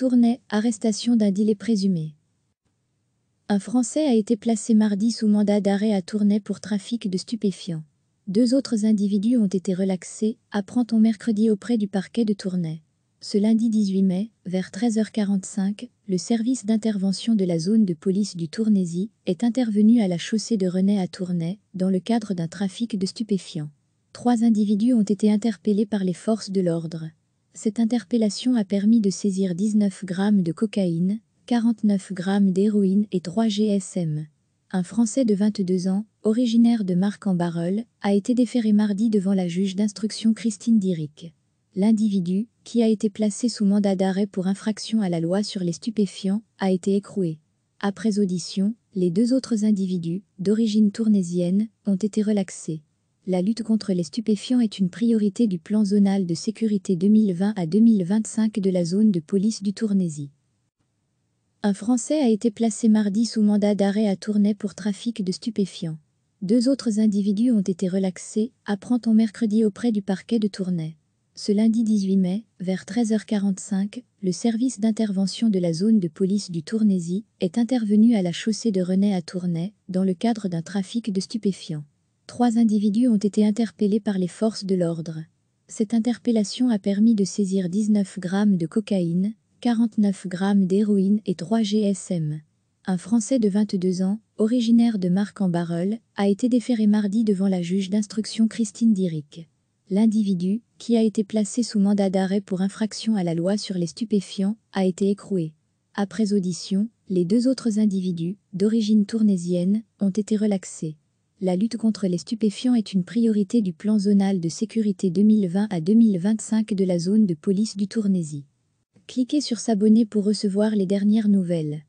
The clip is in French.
Tournai, arrestation d'un dealer présumé. Un Français a été placé mardi sous mandat d'arrêt à Tournai pour trafic de stupéfiants. Deux autres individus ont été relaxés, apprend-on mercredi auprès du parquet de Tournai. Ce lundi 18 mai, vers 13h45, le service d'intervention de la zone de police du Tournaisie est intervenu à la chaussée de René à Tournai, dans le cadre d'un trafic de stupéfiants. Trois individus ont été interpellés par les forces de l'ordre. Cette interpellation a permis de saisir 19 grammes de cocaïne, 49 grammes d'héroïne et 3 GSM. Un Français de 22 ans, originaire de Marc-en-Barœul, a été déféré mardi devant la juge d'instruction Christine Diric. L'individu, qui a été placé sous mandat d'arrêt pour infraction à la loi sur les stupéfiants, a été écroué. Après audition, les deux autres individus, d'origine tournésienne, ont été relaxés. La lutte contre les stupéfiants est une priorité du plan zonal de sécurité 2020 à 2025 de la zone de police du Tournaisie. Un Français a été placé mardi sous mandat d'arrêt à Tournai pour trafic de stupéfiants. Deux autres individus ont été relaxés, apprend-on mercredi auprès du parquet de Tournai. Ce lundi 18 mai, vers 13h45, le service d'intervention de la zone de police du Tournaisie est intervenu à la chaussée de René à Tournai, dans le cadre d'un trafic de stupéfiants trois individus ont été interpellés par les forces de l'ordre. Cette interpellation a permis de saisir 19 grammes de cocaïne, 49 grammes d'héroïne et 3 GSM. Un Français de 22 ans, originaire de Marc-en-Barœul, a été déféré mardi devant la juge d'instruction Christine Diric. L'individu, qui a été placé sous mandat d'arrêt pour infraction à la loi sur les stupéfiants, a été écroué. Après audition, les deux autres individus, d'origine tournésienne, ont été relaxés la lutte contre les stupéfiants est une priorité du plan zonal de sécurité 2020 à 2025 de la zone de police du Tournésie. Cliquez sur s'abonner pour recevoir les dernières nouvelles.